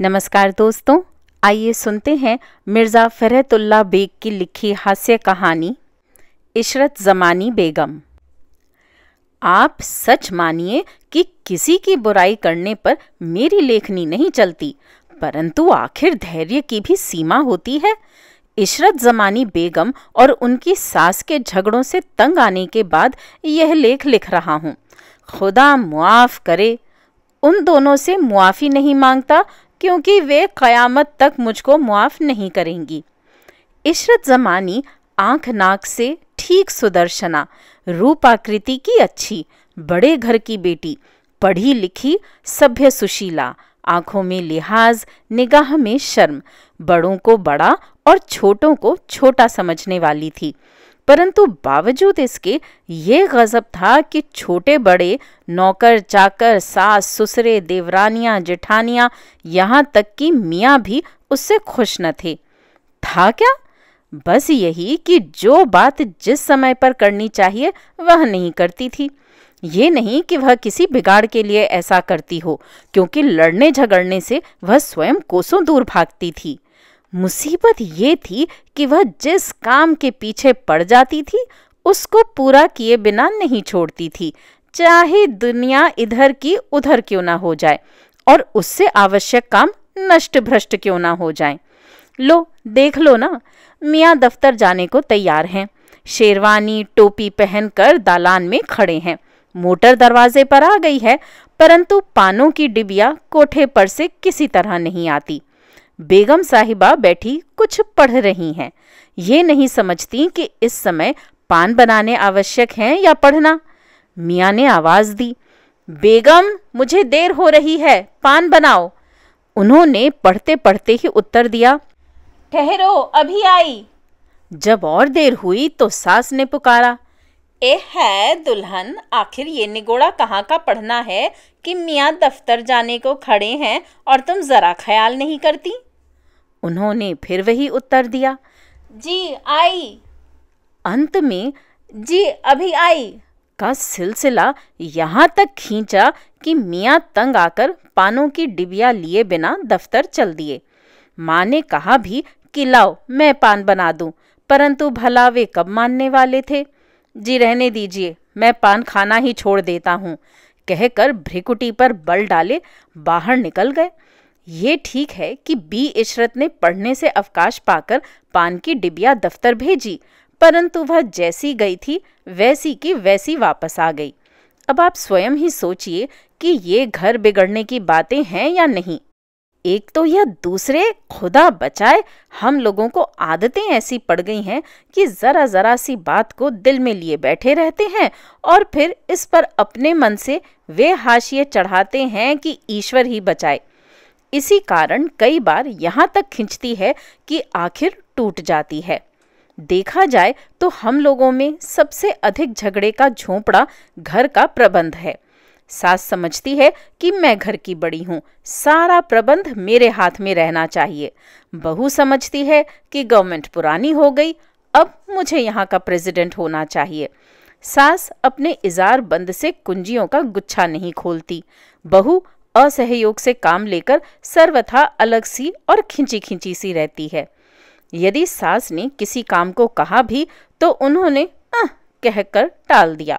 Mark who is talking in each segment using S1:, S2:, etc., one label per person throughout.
S1: नमस्कार दोस्तों आइए सुनते हैं मिर्ज़ा फ़रहतुल्ला बेग की लिखी हास्य कहानी इशरत ज़मानी बेगम आप सच मानिए कि किसी की बुराई करने पर मेरी लेखनी नहीं चलती परंतु आखिर धैर्य की भी सीमा होती है इशरत ज़मानी बेगम और उनकी सास के झगड़ों से तंग आने के बाद यह लेख लिख रहा हूँ खुदा मुआफ़ करे उन दोनों से मुआफ़ी नहीं मांगता क्योंकि वे क़यामत तक मुझको मुआफ़ नहीं करेंगी इशरत ज़मानी आंख नाक से ठीक सुदर्शना रूप आकृति की अच्छी बड़े घर की बेटी पढ़ी लिखी सभ्य सुशीला आंखों में लिहाज निगाह में शर्म बड़ों को बड़ा और छोटों को छोटा समझने वाली थी परंतु बावजूद इसके ये गज़ब था कि छोटे बड़े नौकर चाकर सास ससुरे देवरानियां जिठानियां यहाँ तक कि मियाँ भी उससे खुश न थे था क्या बस यही कि जो बात जिस समय पर करनी चाहिए वह नहीं करती थी ये नहीं कि वह किसी बिगाड़ के लिए ऐसा करती हो क्योंकि लड़ने झगड़ने से वह स्वयं कोसों दूर भागती थी मुसीबत ये थी कि वह जिस काम के पीछे पड़ जाती थी उसको पूरा किए बिना नहीं छोड़ती थी चाहे दुनिया इधर की उधर क्यों ना हो जाए और उससे आवश्यक काम नष्ट भ्रष्ट क्यों ना हो जाए लो देख लो ना मियाँ दफ्तर जाने को तैयार हैं शेरवानी टोपी पहनकर दालान में खड़े हैं मोटर दरवाजे पर आ गई है परंतु पानों की डिबिया कोठे पर से किसी तरह नहीं आती बेगम साहिबा बैठी कुछ पढ़ रही हैं ये नहीं समझती कि इस समय पान बनाने आवश्यक हैं या पढ़ना मियाँ ने आवाज़ दी बेगम मुझे देर हो रही है पान बनाओ उन्होंने पढ़ते पढ़ते ही उत्तर दिया ठहरो अभी आई जब और देर हुई तो सास ने पुकारा ए है दुल्हन आखिर ये निगोड़ा कहाँ का पढ़ना है कि मियाँ दफ्तर जाने को खड़े हैं और तुम ज़रा ख्याल नहीं करती उन्होंने फिर वही उत्तर दिया जी आई अंत में जी अभी आई का सिलसिला यहाँ तक खींचा कि मियाँ तंग आकर पानों की डिबिया लिए बिना दफ्तर चल दिए माँ ने कहा भी कि लाओ मैं पान बना दूं परंतु भला वे कब मानने वाले थे जी रहने दीजिए मैं पान खाना ही छोड़ देता हूँ कहकर भ्रिकुटी पर बल डाले बाहर निकल गए ये ठीक है कि बी इशरत ने पढ़ने से अवकाश पाकर पान की डिबिया दफ्तर भेजी परंतु वह जैसी गई थी वैसी की वैसी वापस आ गई अब आप स्वयं ही सोचिए कि ये घर बिगड़ने की बातें हैं या नहीं एक तो यह दूसरे खुदा बचाए हम लोगों को आदतें ऐसी पड़ गई हैं कि ज़रा ज़रा सी बात को दिल में लिए बैठे रहते हैं और फिर इस पर अपने मन से वे हाशिए चढ़ाते हैं कि ईश्वर ही बचाए इसी कारण कई बार यहाँ तक खींचती है कि आखिर टूट जाती है देखा जाए तो हम लोगों में सबसे अधिक झगड़े का झोंपड़ा घर का प्रबंध है सास समझती है कि मैं घर की बड़ी हूँ सारा प्रबंध मेरे हाथ में रहना चाहिए बहू समझती है कि गवर्नमेंट पुरानी हो गई अब मुझे यहाँ का प्रेसिडेंट होना चाहिए सास अपने इजार बंद से कुंजियों का गुच्छा नहीं खोलती बहू असहयोग से काम लेकर सर्वथा अलग सी और खिंची खिंची सी रहती है यदि सास ने किसी काम को कहा भी तो उन्होंने अह कहकर टाल दिया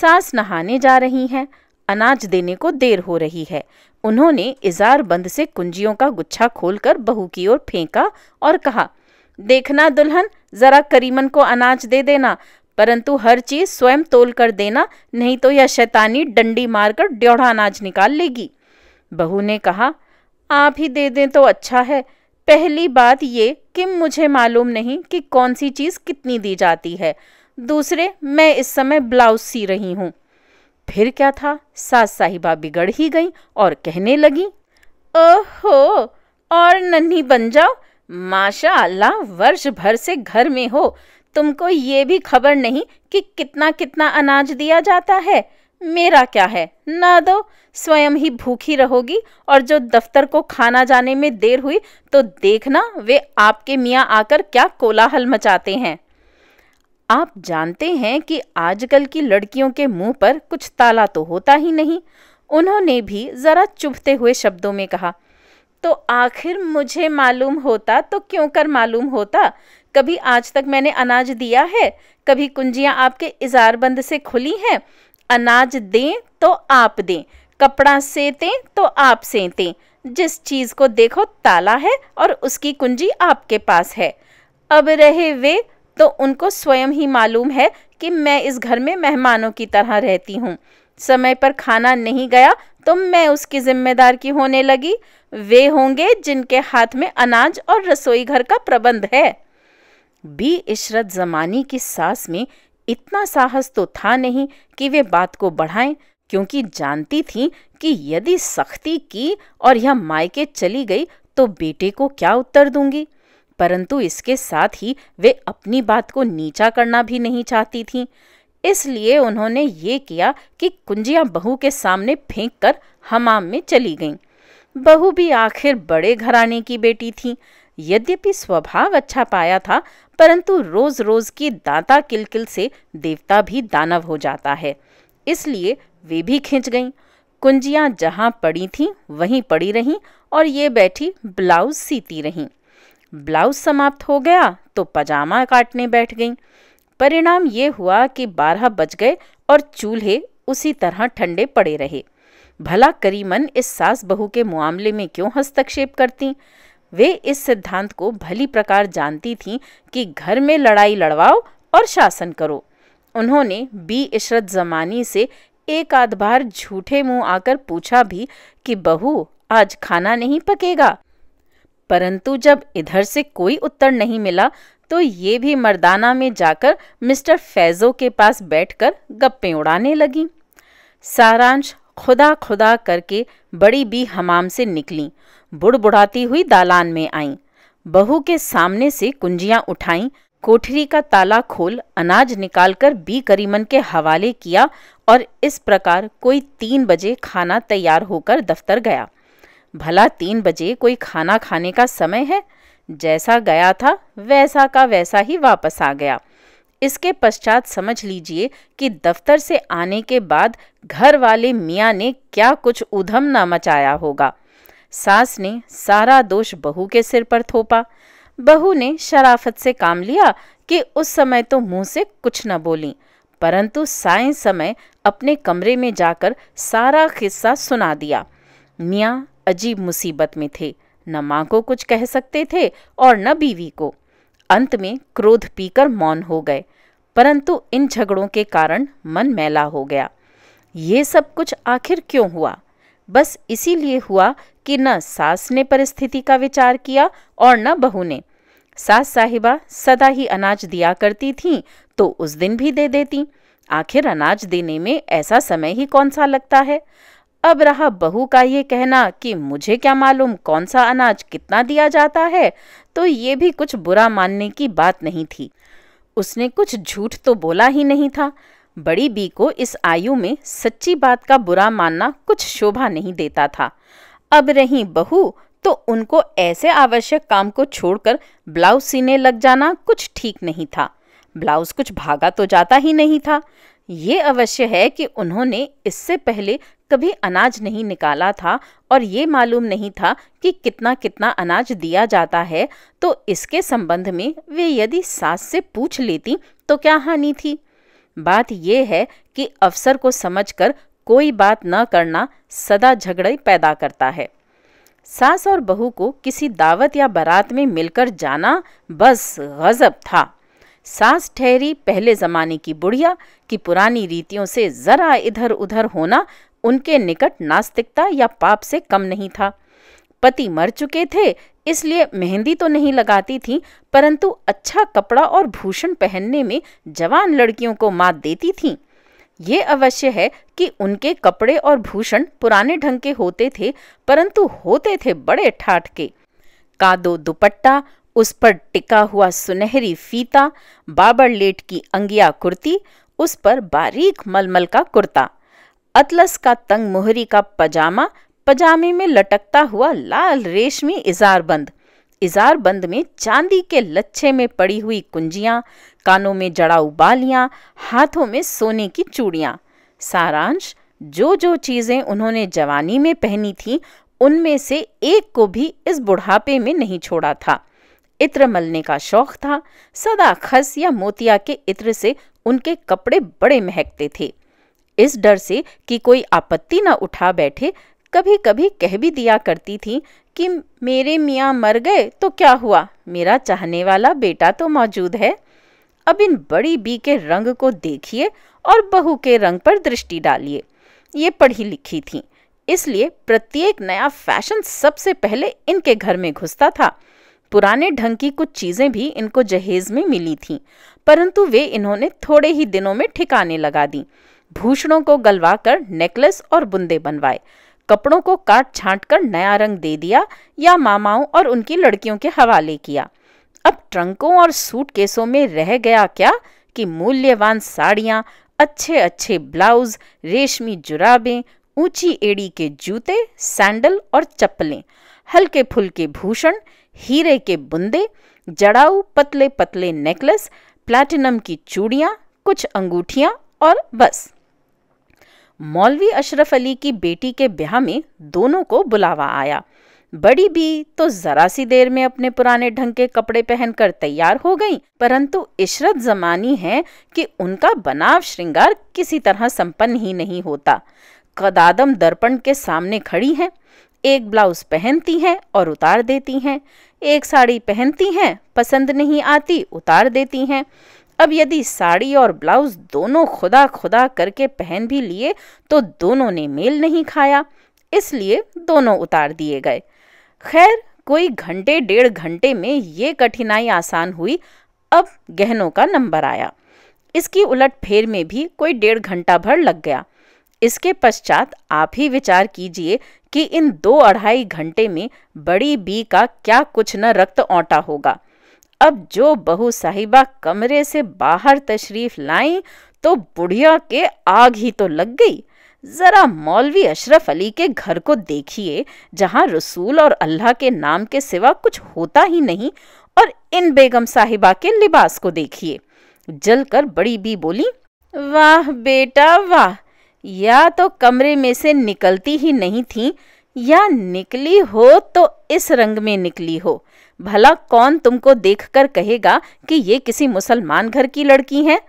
S1: सास नहाने जा रही हैं अनाज देने को देर हो रही है उन्होंने इजार बंद से कुंजियों का गुच्छा खोलकर बहू की ओर फेंका और कहा देखना दुल्हन जरा करीमन को अनाज दे देना परंतु हर चीज स्वयं तोल कर देना नहीं तो यह शैतानी डंडी मारकर ड्योढ़ा अनाज निकाल लेगी बहू ने कहा आप ही दे दें तो अच्छा है पहली बात ये कि मुझे मालूम नहीं कि कौन सी चीज़ कितनी दी जाती है दूसरे मैं इस समय ब्लाउज सी रही हूँ फिर क्या था सास साहिबा बिगड़ ही गई और कहने लगी ओहो और नन्ही बन जाओ माशा अल्लाह वर्ष भर से घर में हो तुमको ये भी खबर नहीं कि कितना कितना अनाज दिया जाता है मेरा क्या है ना दो स्वयं ही भूखी रहोगी और जो दफ्तर को खाना जाने में देर हुई तो देखना वे आपके मियाँ आकर क्या कोलाहल मचाते हैं आप जानते हैं कि आजकल की लड़कियों के मुंह पर कुछ ताला तो होता ही नहीं उन्होंने भी ज़रा चुभते हुए शब्दों में कहा तो आखिर मुझे मालूम होता तो क्यों कर मालूम होता कभी आज तक मैंने अनाज दिया है कभी कुंजियां आपके इजार बंद से खुली हैं अनाज दें तो आप दें कपड़ा सेतें तो आप सेतें जिस चीज़ को देखो ताला है और उसकी कुंजी आपके पास है अब रहे वे तो उनको स्वयं ही मालूम है कि मैं इस घर में मेहमानों की तरह रहती हूँ समय पर खाना नहीं गया तो मैं उसकी जिम्मेदार की होने लगी वे होंगे जिनके हाथ में अनाज और रसोई घर का प्रबंध है बी इशरत जमानी की सास में इतना साहस तो था नहीं कि वे बात को बढ़ाएं क्योंकि जानती थी कि यदि सख्ती की और यह मायके चली गई तो बेटे को क्या उत्तर दूंगी परंतु इसके साथ ही वे अपनी बात को नीचा करना भी नहीं चाहती थीं इसलिए उन्होंने ये किया कि कुंजियाँ बहू के सामने फेंक कर हमाम में चली गईं बहू भी आखिर बड़े घराने की बेटी थी यद्यपि स्वभाव अच्छा पाया था परंतु रोज रोज की किल किलकिल से देवता भी दानव हो जाता है इसलिए वे भी खिंच गईं कुंजियां जहाँ पड़ी थीं वहीं पड़ी रहीं और ये बैठी ब्लाउज सीती रहीं ब्लाउज समाप्त हो गया तो पजामा काटने बैठ गईं परिणाम ये हुआ कि बारह बज गए और चूल्हे उसी तरह ठंडे पड़े रहे भला करीमन इस सास बहू के मामले में क्यों हस्तक्षेप करती वे इस सिद्धांत को भली प्रकार जानती थीं कि घर में लड़ाई लड़वाओ और शासन करो उन्होंने बी इशरत जमानी से एक आध बार झूठे मुंह आकर पूछा भी कि बहू आज खाना नहीं पकेगा परंतु जब इधर से कोई उत्तर नहीं मिला तो ये भी मर्दाना में जाकर मिस्टर फैज़ो के पास बैठकर गप्पे उड़ाने लगी सारांश खुदा खुदा करके बड़ी बी हमाम से निकली बुड़बुड़ाती हुई दालान में आई बहू के सामने से कुंजियां उठाई कोठरी का ताला खोल अनाज निकालकर बी करीमन के हवाले किया और इस प्रकार कोई तीन बजे खाना तैयार होकर दफ्तर गया भला तीन बजे कोई खाना खाने का समय है जैसा गया था वैसा का वैसा ही वापस आ गया इसके पश्चात समझ लीजिए कि दफ्तर से आने के बाद घर वाले मियाँ ने क्या कुछ उधम ना मचाया होगा सास ने सारा दोष बहू के सिर पर थोपा बहू ने शराफत से काम लिया कि उस समय तो मुंह से कुछ न बोली परंतु साय समय अपने कमरे में जाकर सारा किस्सा सुना दिया मियाँ अजीब मुसीबत में थे न माँ को कुछ कह सकते थे और न बीवी को अंत में क्रोध पीकर मौन हो गए परंतु इन झगड़ों के कारण मन मैला हो गया ये सब कुछ आखिर क्यों हुआ बस इसीलिए हुआ कि न सास ने परिस्थिति का विचार किया और न बहू ने सास साहिबा सदा ही अनाज दिया करती थीं तो उस दिन भी दे देती आखिर अनाज देने में ऐसा समय ही कौन सा लगता है अब रहा बहू का ये कहना कि मुझे क्या मालूम कौन सा अनाज कितना दिया जाता है तो ये भी कुछ बुरा मानने की बात नहीं थी उसने कुछ झूठ तो बोला ही नहीं था बड़ी बी को इस आयु में सच्ची बात का बुरा मानना कुछ शोभा नहीं देता था अब रही बहू तो उनको ऐसे आवश्यक काम को छोड़कर ब्लाउज सीने लग जाना कुछ ठीक नहीं था ब्लाउज कुछ भागा तो जाता ही नहीं था ये अवश्य है कि उन्होंने इससे पहले कभी अनाज नहीं निकाला था और ये मालूम नहीं था कि कितना कितना अनाज दिया जाता है तो इसके संबंध में वे यदि सास से पूछ लेती तो क्या हानि थी बात यह है कि अफसर को समझकर कोई बात न करना सदा झगड़े पैदा करता है सास और बहू को किसी दावत या बारात में मिलकर जाना बस गजब था सास ठहरी पहले जमाने की बुढ़िया की पुरानी रीतियों से जरा इधर उधर होना उनके निकट नास्तिकता या पाप से कम नहीं था पति मर चुके थे इसलिए मेहंदी तो नहीं लगाती थी परंतु अच्छा कपड़ा और भूषण पहनने में जवान लड़कियों को मात देती थी ये अवश्य है कि उनके कपड़े और भूषण पुराने ढंग के होते थे परंतु होते थे बड़े ठाठ के कादो दुपट्टा उस पर टिका हुआ सुनहरी फीता बाबर लेट की अंगिया कुर्ती उस पर बारीक मलमल का कुर्ता अतलस का तंग मोहरी का पजामा पजामे में लटकता हुआ लाल रेशमी इजार बंद इजार बंद में चांदी के लच्छे में पड़ी हुई कुंजियां कानों में जड़ाऊ बालियां हाथों में सोने की चूड़ियां सारांश जो जो चीजें उन्होंने जवानी में पहनी थी उनमें से एक को भी इस बुढ़ापे में नहीं छोड़ा था इत्र मलने का शौक था सदा खस या मोतिया के इत्र से उनके कपड़े बड़े महकते थे इस डर से कि कोई आपत्ति न उठा बैठे कभी कभी कह भी दिया करती थी कि मेरे मियाँ मर गए तो क्या हुआ मेरा चाहने वाला बेटा तो मौजूद है अब इन बड़ी बी के रंग को देखिए और बहू के रंग पर दृष्टि डालिए ये पढ़ी लिखी थी इसलिए प्रत्येक नया फैशन सबसे पहले इनके घर में घुसता था पुराने ढंग की कुछ चीजें भी इनको जहेज में मिली थीं, परंतु वे इन्होंने थोड़े ही दिनों में ठिकाने लगा दी भूषणों को गलवाकर नेकलेस और बुंदे बनवाए कपड़ों को काट छांट कर नया रंग दे दिया या मामाओं और उनकी लड़कियों के हवाले किया अब ट्रंकों और सूटकेसों में रह गया क्या कि मूल्यवान साड़ियाँ अच्छे अच्छे ब्लाउज रेशमी जुराबें ऊंची एड़ी के जूते सैंडल और चप्पलें हल्के फुल्के भूषण हीरे के बुंदे जड़ाऊ पतले पतले नेकलेस प्लैटिनम की चूड़ियाँ कुछ अंगूठियाँ और बस मौलवी अशरफ अली की बेटी के ब्याह में दोनों को बुलावा आया बड़ी बी तो जरा सी देर में अपने पुराने ढंग के कपड़े पहनकर तैयार हो गई परंतु इशरत जमानी है कि उनका बनाव श्रृंगार किसी तरह संपन्न ही नहीं होता कदादम दर्पण के सामने खड़ी हैं एक ब्लाउज पहनती हैं और उतार देती हैं एक साड़ी पहनती हैं पसंद नहीं आती उतार देती हैं अब यदि साड़ी और ब्लाउज दोनों खुदा खुदा करके पहन भी लिए तो दोनों ने मेल नहीं खाया इसलिए दोनों उतार दिए गए खैर कोई घंटे डेढ़ घंटे में ये कठिनाई आसान हुई अब गहनों का नंबर आया इसकी उलट फेर में भी कोई डेढ़ घंटा भर लग गया इसके पश्चात आप ही विचार कीजिए कि इन दो अढ़ाई घंटे में बड़ी बी का क्या कुछ न रक्त ओंटा होगा अब जो बहू साहिबा कमरे से बाहर तशरीफ लाई तो बुढ़िया के आग ही तो लग गई ज़रा मौलवी अशरफ अली के घर को देखिए जहाँ रसूल और अल्लाह के नाम के सिवा कुछ होता ही नहीं और इन बेगम साहिबा के लिबास को देखिए जलकर बड़ी बी बोली वाह बेटा वाह या तो कमरे में से निकलती ही नहीं थी या निकली हो तो इस रंग में निकली हो भला कौन तुमको देखकर कहेगा कि ये किसी मुसलमान घर की लड़की है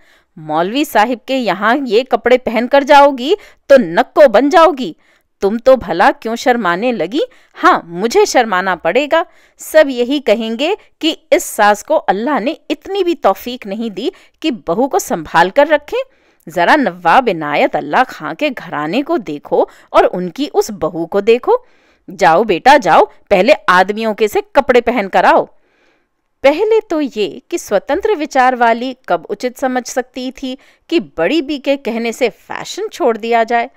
S1: मौलवी साहिब के यहाँ ये कपड़े पहनकर जाओगी तो नक्को बन जाओगी तुम तो भला क्यों शर्माने लगी हाँ मुझे शर्माना पड़ेगा सब यही कहेंगे कि इस सास को अल्लाह ने इतनी भी तौफीक नहीं दी कि बहू को संभाल कर रखें ज़रा नवाब इनायत अल्लाह खां के घराने को देखो और उनकी उस बहू को देखो जाओ बेटा जाओ पहले आदमियों के से कपड़े पहन कर आओ पहले तो ये कि स्वतंत्र विचार वाली कब उचित समझ सकती थी कि बड़ी बी के कहने से फैशन छोड़ दिया जाए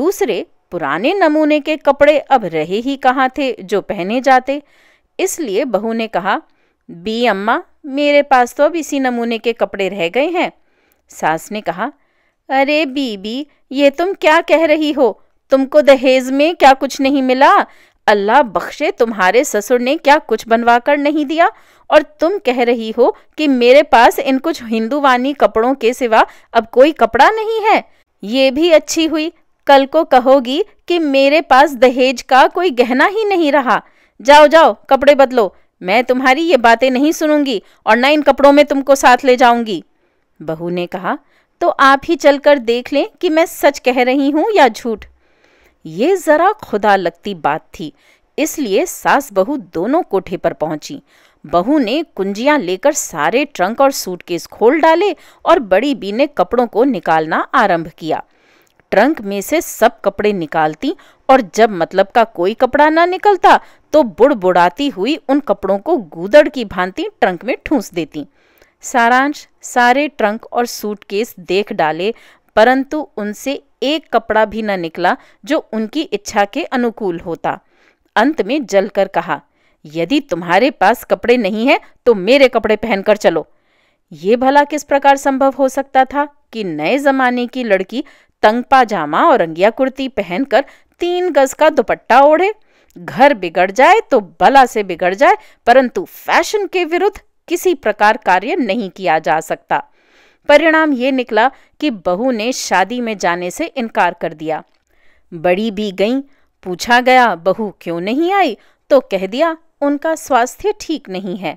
S1: दूसरे पुराने नमूने के कपड़े अब रहे ही कहाँ थे जो पहने जाते इसलिए बहू ने कहा बी अम्मा मेरे पास तो अब इसी नमूने के कपड़े रह गए हैं सास ने कहा अरे बीबी ये तुम क्या कह रही हो तुमको दहेज में क्या कुछ नहीं मिला अल्लाह बख्शे तुम्हारे ससुर ने क्या कुछ बनवा कर नहीं दिया और तुम कह रही हो कि मेरे पास इन कुछ हिंदुवानी कपड़ों के सिवा अब कोई कपड़ा नहीं है ये भी अच्छी हुई कल को कहोगी कि मेरे पास दहेज का कोई गहना ही नहीं रहा जाओ जाओ कपड़े बदलो मैं तुम्हारी ये बातें नहीं सुनूंगी और ना इन कपड़ों में तुमको साथ ले जाऊंगी बहू ने कहा तो आप ही चलकर देख लें कि मैं सच कह रही हूँ या झूठ ये ज़रा खुदा लगती बात थी इसलिए सास बहू दोनों कोठे पर पहुंची बहू ने कुंजियां लेकर सारे ट्रंक और सूटकेस खोल डाले और बड़ी बी ने कपड़ों को निकालना आरंभ किया ट्रंक में से सब कपड़े निकालती और जब मतलब का कोई कपड़ा ना निकलता तो बुड़बुड़ाती हुई उन कपड़ों को गूदड़ की भांति ट्रंक में ठूंस देती सारांश सारे ट्रंक और सूटकेस देख डाले परंतु उनसे एक कपड़ा भी न निकला जो उनकी इच्छा के अनुकूल होता अंत में जलकर कहा यदि तुम्हारे पास कपड़े नहीं है तो मेरे कपड़े पहनकर चलो ये भला किस प्रकार संभव हो सकता था कि नए जमाने की लड़की तंग पाजामा और रंगिया कुर्ती पहनकर तीन गज का दुपट्टा ओढ़े घर बिगड़ जाए तो भला से बिगड़ जाए परंतु फैशन के विरुद्ध किसी प्रकार कार्य नहीं किया जा सकता परिणाम ये निकला कि बहू ने शादी में जाने से इनकार कर दिया बड़ी भी गई पूछा गया बहू क्यों नहीं आई तो कह दिया उनका स्वास्थ्य ठीक नहीं है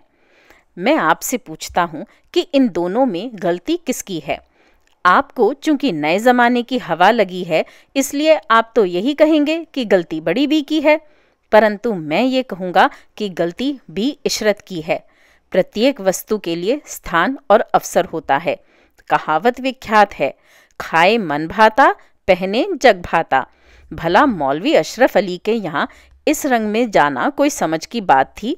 S1: मैं आपसे पूछता हूँ कि इन दोनों में गलती किसकी है आपको चूंकि नए जमाने की हवा लगी है इसलिए आप तो यही कहेंगे कि गलती बड़ी बी की है परंतु मैं ये कहूँगा कि गलती बी इशरत की है प्रत्येक वस्तु के लिए स्थान और अवसर होता है कहावत विख्यात है खाए मन भाता पहने जग भाता भला मौलवी अशरफ अली के यहाँ इस रंग में जाना कोई समझ की बात थी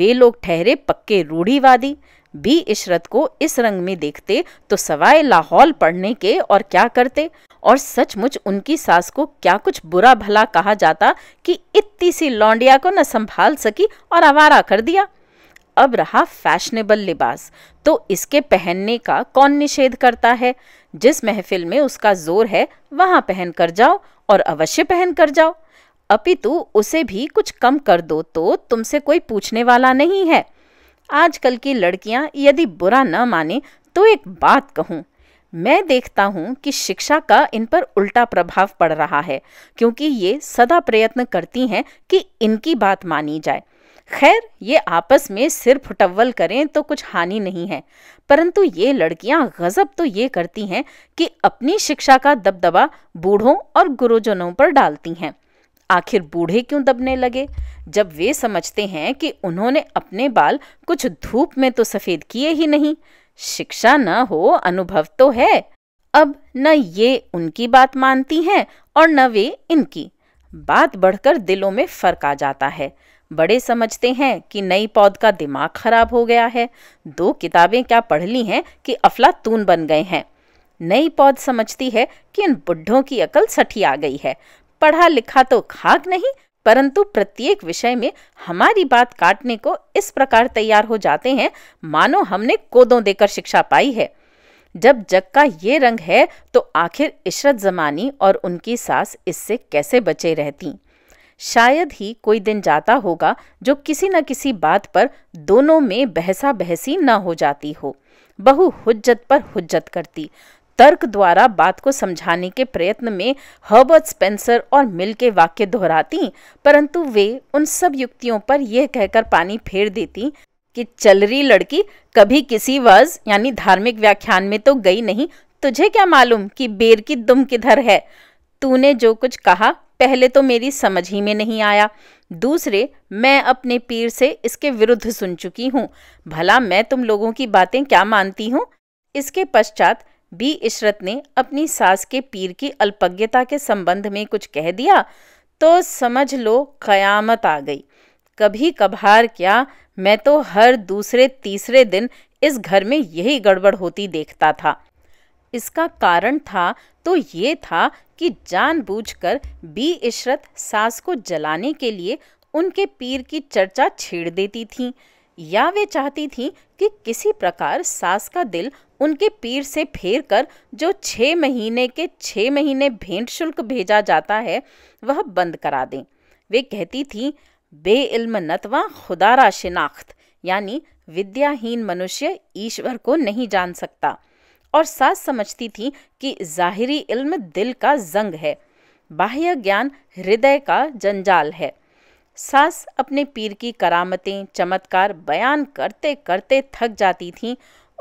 S1: वे लोग ठहरे पक्के रूढ़ीवादी भी इशरत को इस रंग में देखते तो सवाए लाहौल पढ़ने के और क्या करते और सचमुच उनकी सास को क्या कुछ बुरा भला कहा जाता कि इतनी सी लौंडिया को न संभाल सकी और आवारा कर दिया अब रहा फैशनेबल लिबास तो इसके पहनने का कौन निषेध करता है जिस महफिल में उसका जोर है वहां पहन कर जाओ और अवश्य पहन कर जाओ अपितु उसे भी कुछ कम कर दो तो तुमसे कोई पूछने वाला नहीं है आजकल की लड़कियां यदि बुरा न माने तो एक बात कहूं मैं देखता हूं कि शिक्षा का इन पर उल्टा प्रभाव पड़ रहा है क्योंकि ये सदा प्रयत्न करती हैं कि इनकी बात मानी जाए खैर ये आपस में सिर फुटवल करें तो कुछ हानि नहीं है परंतु ये लड़कियां गजब तो ये करती हैं कि अपनी शिक्षा का दबदबा बूढ़ों और गुरुजनों पर डालती हैं आखिर बूढ़े क्यों दबने लगे जब वे समझते हैं कि उन्होंने अपने बाल कुछ धूप में तो सफ़ेद किए ही नहीं शिक्षा न हो अनुभव तो है अब न ये उनकी बात मानती हैं और न वे इनकी बात बढ़कर दिलों में फर्क आ जाता है बड़े समझते हैं कि नई पौध का दिमाग खराब हो गया है दो किताबें क्या पढ़ ली हैं कि अफलातून बन गए हैं नई पौध समझती है कि इन बुढ़ों की अकल सठी आ गई है पढ़ा लिखा तो खाक नहीं परंतु प्रत्येक विषय में हमारी बात काटने को इस प्रकार तैयार हो जाते हैं मानो हमने कोदों देकर शिक्षा पाई है जब जग का ये रंग है तो आखिर इशरत जमानी और उनकी सास इससे कैसे बचे रहती शायद ही कोई दिन जाता होगा जो किसी न किसी बात पर दोनों में बहसा बहसी न हो जाती हो बहु हुज्जत पर हुज्जत करती तर्क द्वारा बात को समझाने के प्रयत्न में हर्बर्ट स्पेंसर और मिल के वाक्य दोहराती परंतु वे उन सब युक्तियों पर यह कहकर पानी फेर देती कि रही लड़की कभी किसी वज यानी धार्मिक व्याख्यान में तो गई नहीं तुझे क्या मालूम कि बेर की दुम किधर है तूने जो कुछ कहा पहले तो मेरी समझ ही में नहीं आया दूसरे मैं अपने पीर से इसके विरुद्ध सुन चुकी हूँ भला मैं तुम लोगों की बातें क्या मानती हूँ इसके पश्चात बी इशरत ने अपनी सास के पीर की अल्पज्ञता के संबंध में कुछ कह दिया तो समझ लो कयामत आ गई कभी कभार क्या मैं तो हर दूसरे तीसरे दिन इस घर में यही गड़बड़ होती देखता था इसका कारण था तो ये था कि जानबूझकर बी इशरत सास को जलाने के लिए उनके पीर की चर्चा छेड़ देती थी या वे चाहती थीं कि किसी प्रकार सास का दिल उनके पीर से फेर कर जो छः महीने के छः महीने भेंट शुल्क भेजा जाता है वह बंद करा दें वे कहती बे इल्म नतवा खुदारा शिनाख्त यानी विद्याहीन मनुष्य ईश्वर को नहीं जान सकता और सास समझती थी कि ज़ाहिरी इल्म दिल का जंग है बाह्य ज्ञान हृदय का जंजाल है सास अपने पीर की करामतें चमत्कार बयान करते करते थक जाती थीं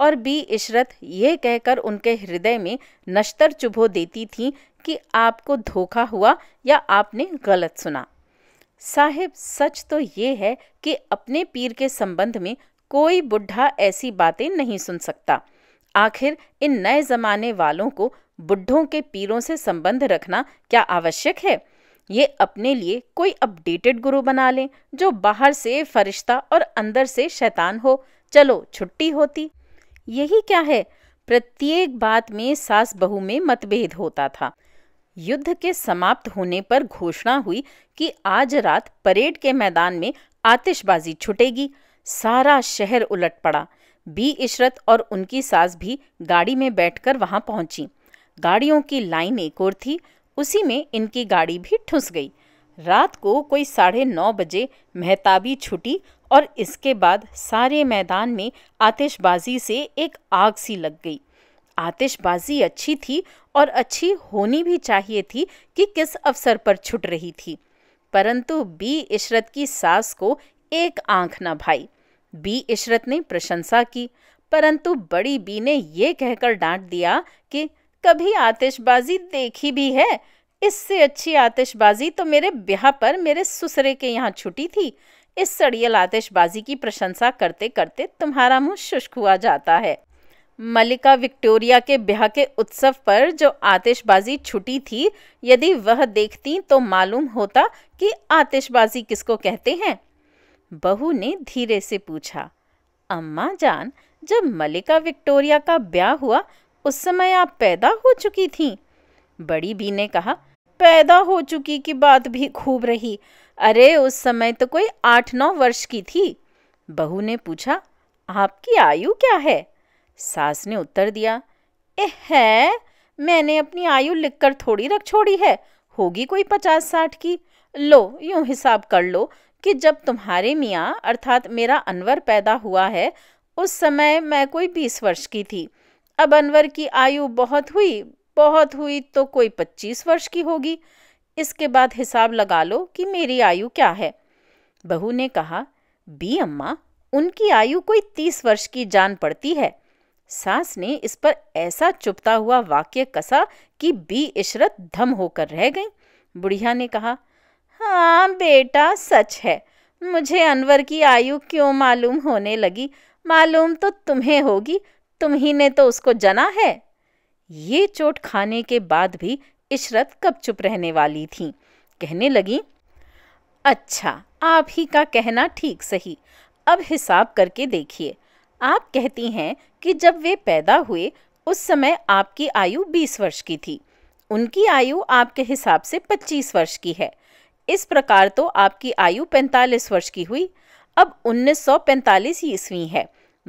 S1: और बी इशरत यह कहकर उनके हृदय में नश्तर चुभो देती थी कि आपको धोखा हुआ या आपने गलत सुना साहिब सच तो ये है कि अपने पीर के संबंध में कोई बुढ़ा ऐसी बातें नहीं सुन सकता आखिर इन नए जमाने वालों को बुढ़ों के पीरों से संबंध रखना क्या आवश्यक है ये अपने लिए कोई अपडेटेड गुरु बना लें जो बाहर से फरिश्ता और अंदर से शैतान हो चलो छुट्टी होती यही क्या है प्रत्येक बात में सास बहु में मतभेद होता था युद्ध के समाप्त होने पर घोषणा हुई कि आज रात परेड के मैदान में आतिशबाजी छुटेगी सारा शहर उलट पड़ा बी इशरत और उनकी सास भी गाड़ी में बैठकर वहां पहुंची गाड़ियों की लाइन एक और थी उसी में इनकी गाड़ी भी ठुस गई रात को कोई साढ़े नौ बजे मेहताबी छुटी और इसके बाद सारे मैदान में आतिशबाजी से एक आग सी लग गई आतिशबाजी अच्छी थी और अच्छी होनी भी चाहिए थी कि किस अवसर पर छुट रही थी परंतु बी इशरत की सास को एक आंख ना भाई बी इशरत ने प्रशंसा की परंतु बड़ी बी ने ये कहकर डांट दिया कि कभी आतिशबाजी देखी भी है इससे अच्छी आतिशबाजी तो मेरे ब्याह पर मेरे ससुरे के यहाँ छुट्टी थी इस सड़ियल आतिशबाजी की प्रशंसा करते करते तुम्हारा मुंह शुष्क हुआ जाता है मलिका विक्टोरिया के ब्याह के उत्सव पर जो आतिशबाजी छुटी थी यदि वह देखती तो मालूम होता कि आतिशबाजी किसको कहते हैं बहू ने धीरे से पूछा अम्मा जान जब मलिका विक्टोरिया का ब्याह हुआ उस समय आप पैदा हो चुकी थीं बड़ी बी ने कहा पैदा हो चुकी की बात भी खूब रही अरे उस समय तो कोई आठ नौ वर्ष की थी बहू ने पूछा आपकी आयु क्या है सास ने उत्तर दिया ए है मैंने अपनी आयु लिखकर थोड़ी रख छोड़ी है होगी कोई पचास साठ की लो यूं हिसाब कर लो कि जब तुम्हारे मियाँ अर्थात मेरा अनवर पैदा हुआ है उस समय मैं कोई बीस वर्ष की थी अब अनवर की आयु बहुत हुई बहुत हुई तो कोई पच्चीस वर्ष की होगी इसके बाद हिसाब लगा लो कि मेरी आयु क्या है बहू ने कहा बी अम्मा उनकी आयु कोई तीस वर्ष की जान पड़ती है सास ने इस पर ऐसा चुपता हुआ वाक्य कसा कि बी इशरत धम होकर रह गई बुढ़िया ने कहा हाँ बेटा सच है मुझे अनवर की आयु क्यों मालूम होने लगी मालूम तो तुम्हें होगी तुम ही ने तो उसको जना है ये चोट खाने के बाद भी इशरत कब चुप रहने वाली थी कहने लगी अच्छा आप ही का कहना ठीक सही अब हिसाब करके देखिए आप कहती हैं कि जब वे पैदा हुए उस समय आपकी आयु बीस वर्ष की थी उनकी आयु आपके हिसाब से पच्चीस वर्ष की है इस प्रकार तो आपकी आयु 45 वर्ष की हुई अब 1945 ईस्वी है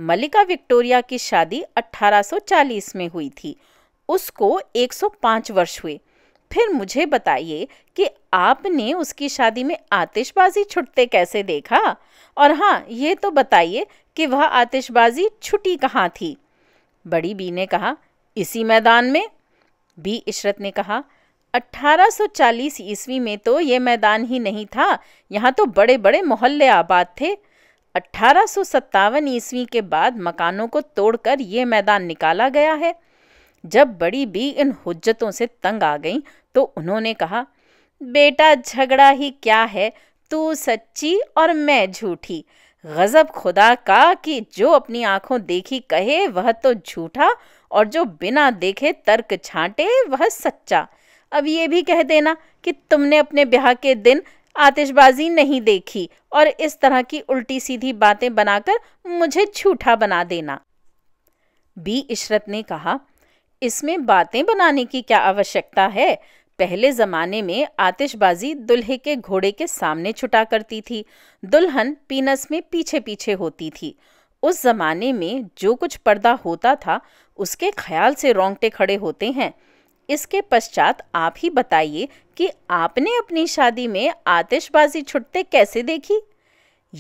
S1: मलिका विक्टोरिया की शादी 1840 में हुई थी उसको 105 वर्ष हुए फिर मुझे बताइए कि आपने उसकी शादी में आतिशबाजी छुटते कैसे देखा और हाँ ये तो बताइए कि वह आतिशबाजी छुटी कहाँ थी बड़ी बी ने कहा इसी मैदान में बी इशरत ने कहा 1840 ईस्वी में तो ये मैदान ही नहीं था यहाँ तो बड़े बड़े मोहल्ले आबाद थे अट्ठारह ईस्वी के बाद मकानों को तोड़कर ये मैदान निकाला गया है जब बड़ी बी इन हुज्जतों से तंग आ गई तो उन्होंने कहा बेटा झगड़ा ही क्या है तू सच्ची और मैं झूठी गजब खुदा का कि जो अपनी आंखों देखी कहे वह तो झूठा और जो बिना देखे तर्क छांटे वह सच्चा अब ये भी कह देना कि तुमने अपने ब्याह के दिन आतिशबाजी नहीं देखी और इस तरह की उल्टी सीधी बातें बनाकर मुझे झूठा बना देना बी इशरत ने कहा इसमें बातें बनाने की क्या आवश्यकता है पहले ज़माने में आतिशबाजी दुल्हे के घोड़े के सामने छुटा करती थी दुल्हन पीनस में पीछे पीछे होती थी उस ज़माने में जो कुछ पर्दा होता था उसके ख्याल से रोंगटे खड़े होते हैं इसके पश्चात आप ही बताइए कि आपने अपनी शादी में आतिशबाजी छुटते कैसे देखी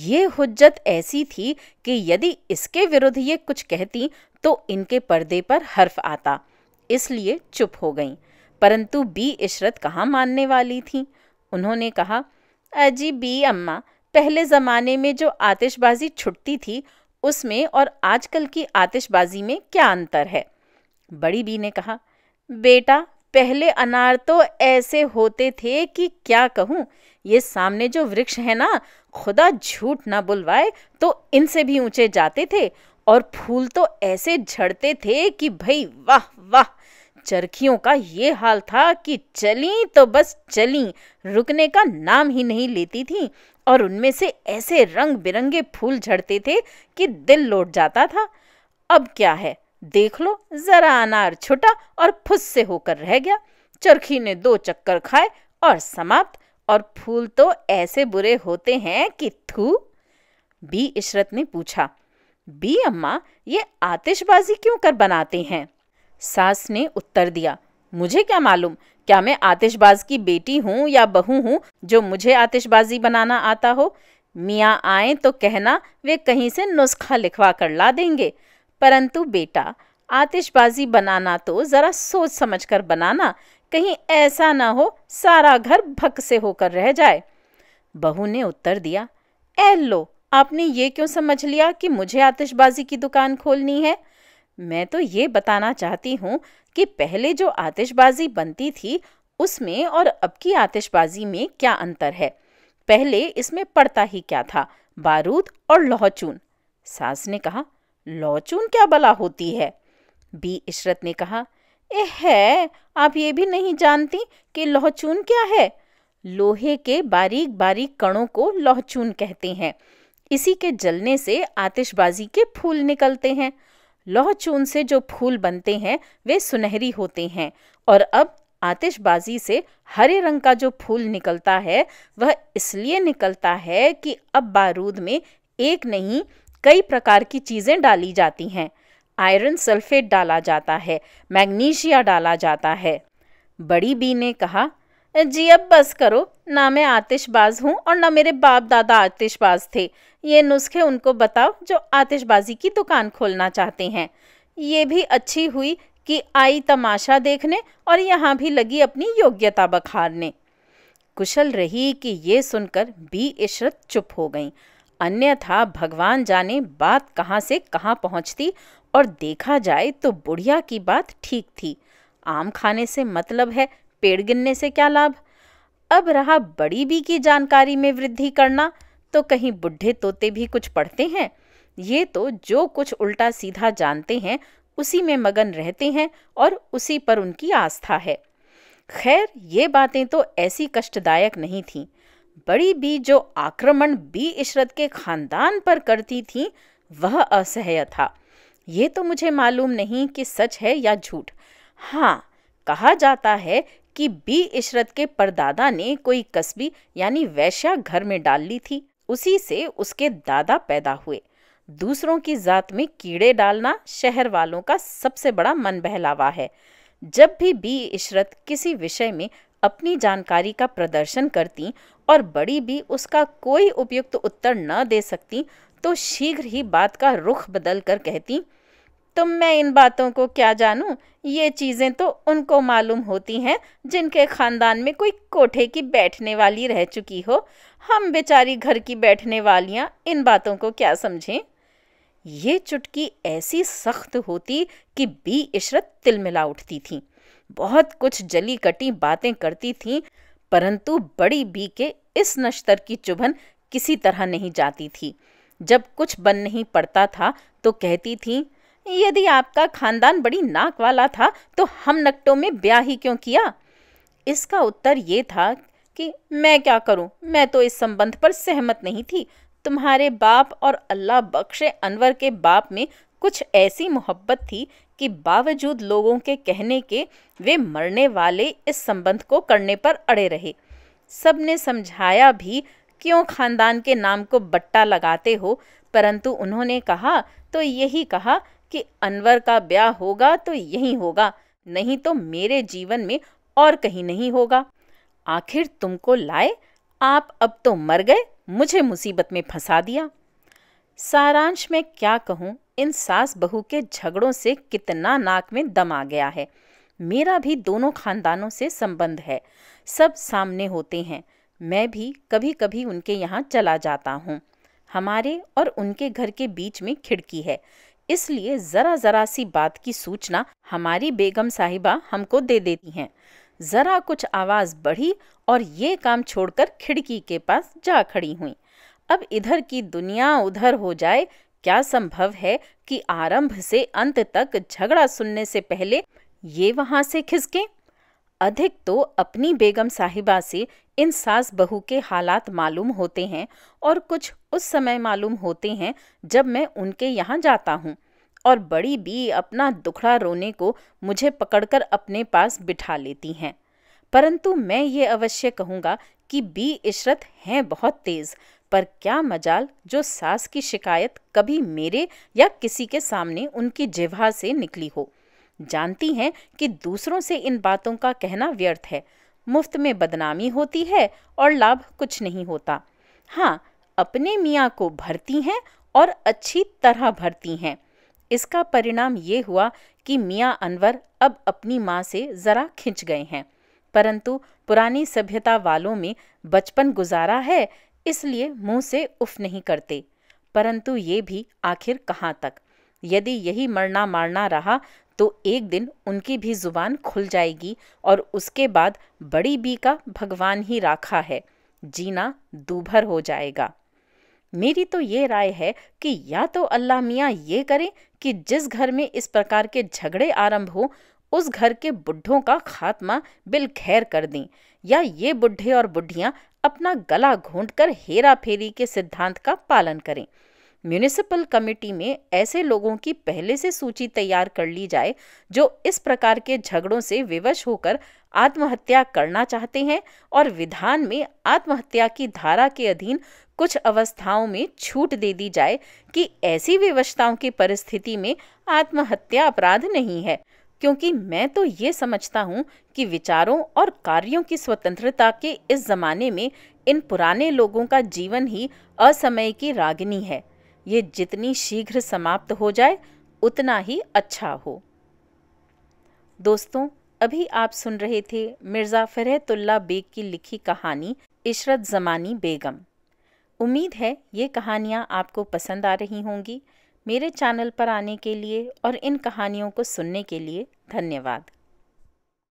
S1: ये हुज्जत ऐसी थी कि यदि इसके विरुद्ध ये कुछ कहती तो इनके पर्दे पर हर्फ आता इसलिए चुप हो गईं परंतु बी इशरत कहाँ मानने वाली थी उन्होंने कहा अजी बी अम्मा पहले ज़माने में जो आतिशबाजी छुटती थी उसमें और आजकल की आतिशबाजी में क्या अंतर है बड़ी बी ने कहा बेटा पहले अनार तो ऐसे होते थे कि क्या कहूँ ये सामने जो वृक्ष है ना खुदा झूठ ना बुलवाए तो इनसे भी ऊंचे जाते थे और फूल तो ऐसे झड़ते थे कि भाई वाह वाह चरखियों का ये हाल था कि चली तो बस चली रुकने का नाम ही नहीं लेती थी और उनमें से ऐसे रंग बिरंगे फूल झड़ते थे कि दिल लौट जाता था अब क्या है देख लो जरा अनार छुटा और फुस से होकर रह गया चरखी ने दो चक्कर खाए और समाप्त और फूल तो ऐसे बुरे होते हैं कि थू बी इशरत ने पूछा बी अम्मा ये आतिशबाजी क्यों कर बनाते हैं सास ने उत्तर दिया मुझे क्या मालूम क्या मैं आतिशबाज की बेटी हूँ या बहू हूँ जो मुझे आतिशबाजी बनाना आता हो मियाँ आए तो कहना वे कहीं से नुस्खा लिखवा कर ला देंगे परंतु बेटा आतिशबाजी बनाना तो ज़रा सोच समझ कर बनाना कहीं ऐसा ना हो सारा घर भक से होकर रह जाए बहू ने उत्तर दिया ए लो आपने ये क्यों समझ लिया कि मुझे आतिशबाजी की दुकान खोलनी है मैं तो ये बताना चाहती हूँ कि पहले जो आतिशबाजी बनती थी उसमें और अब की आतिशबाजी में क्या अंतर है पहले इसमें पड़ता ही क्या था बारूद और लोहचून सास ने कहा लौचून क्या बला होती है बी इशरत ने कहा ए है आप ये भी नहीं जानती कि लौचून क्या है लोहे के बारीक बारीक कणों को लहचून कहते हैं इसी के जलने से आतिशबाजी के फूल निकलते हैं लौहचून से जो फूल बनते हैं वे सुनहरी होते हैं और अब आतिशबाजी से हरे रंग का जो फूल निकलता है वह इसलिए निकलता है कि अब बारूद में एक नहीं कई प्रकार की चीज़ें डाली जाती हैं आयरन सल्फेट डाला जाता है मैग्नीशिया डाला जाता है बड़ी बी ने कहा जी अब बस करो ना मैं आतिशबाज हूँ और ना मेरे बाप दादा आतिशबाज थे ये नुस्खे उनको बताओ जो आतिशबाजी की दुकान खोलना चाहते हैं ये भी अच्छी हुई कि आई तमाशा देखने और यहाँ भी लगी अपनी योग्यता बखारने कुशल रही कि ये सुनकर बी इशरत चुप हो गई अन्यथा भगवान जाने बात कहाँ से कहाँ पहुँचती और देखा जाए तो बुढ़िया की बात ठीक थी आम खाने से मतलब है पेड़ गिनने से क्या लाभ अब रहा बड़ी बी की जानकारी में वृद्धि करना तो कहीं बुढ़े तोते भी कुछ पढ़ते हैं ये तो जो कुछ उल्टा सीधा जानते हैं उसी में मगन रहते हैं और उसी पर उनकी आस्था है खैर ये बातें तो ऐसी कष्टदायक नहीं थीं बड़ी बी जो आक्रमण बी इशरत के खानदान पर करती थी वह असह्य था ये तो मुझे मालूम नहीं कि सच है या झूठ हाँ कहा जाता है कि बी इशरत के परदादा ने कोई कस्बी यानी वैश्या घर में डाल ली थी उसी से उसके दादा पैदा हुए दूसरों की जात में कीड़े डालना शहर वालों का सबसे बड़ा मन बहलावा है जब भी बी इशरत किसी विषय में अपनी जानकारी का प्रदर्शन करती और बड़ी भी उसका कोई उपयुक्त उत्तर न दे सकती तो शीघ्र ही बात का रुख बदल कर कहती तुम मैं इन बातों को क्या जानूं? ये चीज़ें तो उनको मालूम होती हैं जिनके ख़ानदान में कोई कोठे की बैठने वाली रह चुकी हो हम बेचारी घर की बैठने वालियां इन बातों को क्या समझें ये चुटकी ऐसी सख्त होती कि बी इशरत तिलमिला उठती थी बहुत कुछ जली कटी बातें करती थी परंतु बड़ी बी के इस नश्तर की चुभन किसी तरह नहीं जाती थी जब कुछ बन नहीं पड़ता था तो कहती थी यदि आपका खानदान बड़ी नाक वाला था तो हम नकटों में ब्याह ही क्यों किया इसका उत्तर ये था कि मैं क्या करूं मैं तो इस संबंध पर सहमत नहीं थी तुम्हारे बाप और अल्लाह बख्शे अनवर के बाप में कुछ ऐसी मोहब्बत थी कि बावजूद लोगों के कहने के वे मरने वाले इस संबंध को करने पर अड़े रहे सब ने समझाया भी क्यों खानदान के नाम को बट्टा लगाते हो परंतु उन्होंने कहा तो यही कहा कि अनवर का ब्याह होगा तो यही होगा नहीं तो मेरे जीवन में और कहीं नहीं होगा आखिर तुमको लाए आप अब तो मर गए मुझे मुसीबत में फंसा दिया सारांश में क्या कहूँ इन सास बहू के झगड़ों से कितना नाक में दम आ गया है मेरा भी दोनों खानदानों से संबंध है सब सामने होते हैं मैं भी कभी कभी उनके यहाँ चला जाता हूँ हमारे और उनके घर के बीच में खिड़की है इसलिए ज़रा ज़रा सी बात की सूचना हमारी बेगम साहिबा हमको दे देती हैं ज़रा कुछ आवाज़ बढ़ी और ये काम छोड़कर खिड़की के पास जा खड़ी हुई अब इधर की दुनिया उधर हो जाए क्या संभव है कि आरंभ से अंत तक झगड़ा सुनने से पहले ये वहाँ से खिसके अधिक तो अपनी बेगम साहिबा से इन सास बहू के हालात मालूम होते हैं और कुछ उस समय मालूम होते हैं जब मैं उनके यहाँ जाता हूँ और बड़ी बी अपना दुखड़ा रोने को मुझे पकड़कर अपने पास बिठा लेती हैं परंतु मैं ये अवश्य कहूँगा कि बी इशरत हैं बहुत तेज़ पर क्या मजाल जो सास की शिकायत कभी मेरे या किसी के सामने उनकी जिहा से निकली हो जानती हैं कि दूसरों से इन बातों का कहना व्यर्थ है मुफ्त में बदनामी होती है और लाभ कुछ नहीं होता हाँ अपने मियाँ को भरती हैं और अच्छी तरह भरती हैं इसका परिणाम ये हुआ कि मियाँ अनवर अब अपनी माँ से ज़रा खिंच गए हैं परंतु पुरानी सभ्यता वालों में बचपन गुजारा है इसलिए मुंह से उफ नहीं करते परंतु ये भी आखिर कहाँ तक यदि यही मरना मारना रहा तो एक दिन उनकी भी ज़ुबान खुल जाएगी और उसके बाद बड़ी बी का भगवान ही राखा है जीना दूभर हो जाएगा मेरी तो ये राय है कि या तो अल्लाह मियाँ ये करें कि जिस घर में इस प्रकार के झगड़े आरंभ हो उस घर के बुढ़ों का खात्मा बिल खैर कर दें या ये बुढ़े और बुढ़ियाँ अपना गला घोंट कर हेरा फेरी के सिद्धांत का पालन करें म्यूनिसिपल कमेटी में ऐसे लोगों की पहले से सूची तैयार कर ली जाए जो इस प्रकार के झगड़ों से विवश होकर आत्महत्या करना चाहते हैं और विधान में आत्महत्या की धारा के अधीन कुछ अवस्थाओं में छूट दे दी जाए कि ऐसी विवशताओं की परिस्थिति में आत्महत्या अपराध नहीं है क्योंकि मैं तो ये समझता हूँ कि विचारों और कार्यों की स्वतंत्रता के इस जमाने में इन पुराने लोगों का जीवन ही असमय की रागिनी है ये जितनी शीघ्र समाप्त हो जाए उतना ही अच्छा हो दोस्तों अभी आप सुन रहे थे मिर्ज़ा फ़रहतुल्ला बेग की लिखी कहानी इशरत ज़मानी बेगम उम्मीद है ये कहानियाँ आपको पसंद आ रही होंगी मेरे चैनल पर आने के लिए और इन कहानियों को सुनने के लिए धन्यवाद